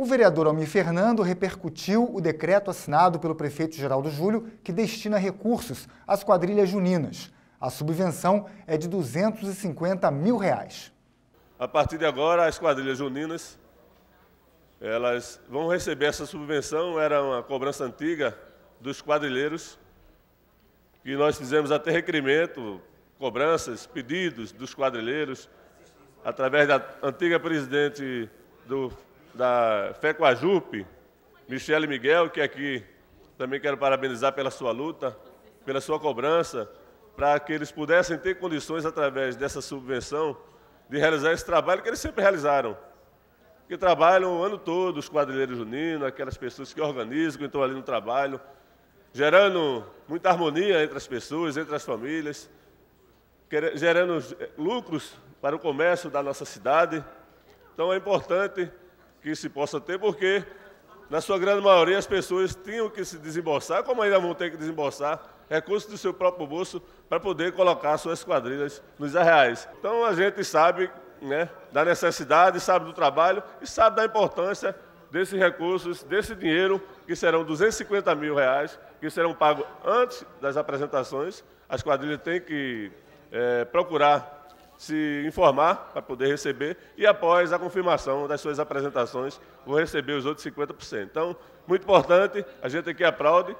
O vereador Almir Fernando repercutiu o decreto assinado pelo prefeito Geraldo Júlio que destina recursos às quadrilhas juninas. A subvenção é de 250 mil reais. A partir de agora, as quadrilhas juninas elas vão receber essa subvenção. Era uma cobrança antiga dos quadrilheiros que nós fizemos até requerimento, cobranças, pedidos dos quadrilheiros através da antiga presidente do da FECOAJUP, Michele Miguel, que aqui também quero parabenizar pela sua luta, pela sua cobrança, para que eles pudessem ter condições, através dessa subvenção, de realizar esse trabalho que eles sempre realizaram, que trabalham o ano todo, os quadrilheiros juninos, aquelas pessoas que organizam, que estão ali no trabalho, gerando muita harmonia entre as pessoas, entre as famílias, gerando lucros para o comércio da nossa cidade. Então é importante que se possa ter, porque na sua grande maioria as pessoas tinham que se desembolsar, como ainda vão ter que desembolsar, recursos do seu próprio bolso para poder colocar suas quadrilhas nos arreais. Então a gente sabe né, da necessidade, sabe do trabalho e sabe da importância desses recursos, desse dinheiro, que serão 250 mil reais, que serão pagos antes das apresentações. As quadrilhas têm que é, procurar se informar para poder receber e após a confirmação das suas apresentações vão receber os outros 50%. Então, muito importante, a gente aqui aplaude.